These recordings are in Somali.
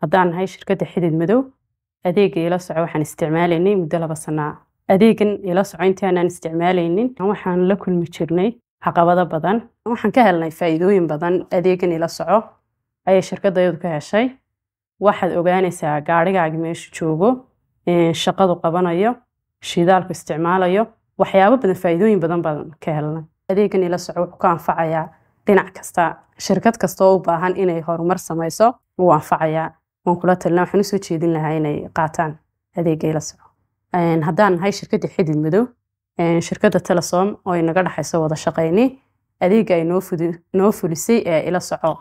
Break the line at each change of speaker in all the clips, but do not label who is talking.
haddaan nahay shirkadda xidid madow adeega ila soco waxaan isticmaalaynay muddo laba sanaa adeegan ila soco intaanaan isticmaalaynin waxaan la kulmi jirnay caqabado badan waxaan ka helnay faa'iidooyin badan adeegan ila soco ayay shirkaddayadu ka heshay waxaad ogaanaysaa gaadhigaagi meeshu joogo shaqadu qabanayo shidaalku isticmaalayo waxyaabo badan faa'iidooyin badan baan ka helnay adeegan ila soco wuxuu ka anfacayaa dhinac kasta shirkad kasta oo u baahan inay horumar samayso wuu anfacayaa waan kula talina waxaan usoo jeedin lahaa inay qaataan adeegay ila soco haddaan nahay shirkadda xidid madow shirkada telesom oo inaga dhexayso wada shaqayni adeega ay noo fulisay ee ila soco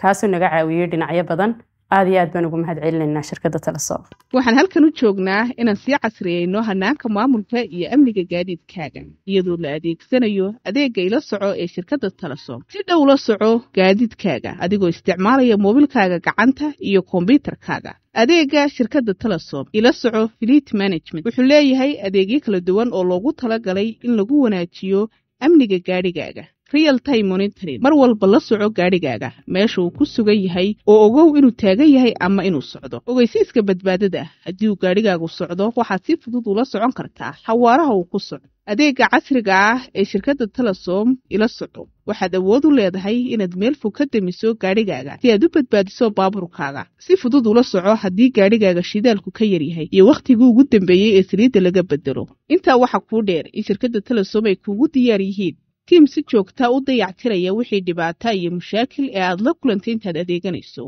kaasuu naga caawiyey dhinacyo badan aad iyo aad baan ugu mahad celinaynaa shirkadda taleso
waxaan halkan u joognaa inaan sii casriyeyno hanaanka maamulka iyo amniga gaadiidkaaga iyadoo la adeegsanayo adeega ila soco ee shirkadda talesom si dhow la soco gaadiidkaaga adigoo isticmaalaya mobilkaaga gacanta iyo kombyutarkaaga adeega shirkadda telesom ila soco filiit management wuxuu leeyahay adeegyo kala duwan oo loogu tala galay in lagu wanaajiyo amniga gaadhigaaga real time monitoring mar walba la soco gaadhigaaga meesha uu ku sugan yahay oo ogow inuu taagan yahay ama inuu socdo ogeysiiska badbaadada haddii uu gaadhigaagu socdo waxaad si fudud ula socon kartaa xawaaraha uu ku soco adeega casriga ah ee shirkadda telesom ila soco waxaad awood u leedahay inaad meel fog ka damiso gaadhigaaga si aad u badbaadiso baabuurkaaga si fudud ula soco haddii gaadhigaaga shidaalku ka yaryahay iyo wakhtigii ugu dambeeyey ee saliidda laga bedelo intaa waxaa kuu dheer in shirkadda telesom ay kuugu diyaar yihiin tiim si joogtaa u dayactiraya wixii dhibaata iyo mashaakil ee aad la kulantay intaad adeeganayso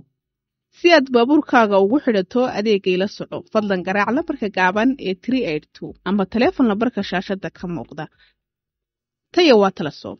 si aad baabuurkaaga ugu xidhato adeegay la soco fadlan garaac lambarka gaaban ee tri tr ama taleefon lambarka shaashadda ka muuqda taya waa tala soob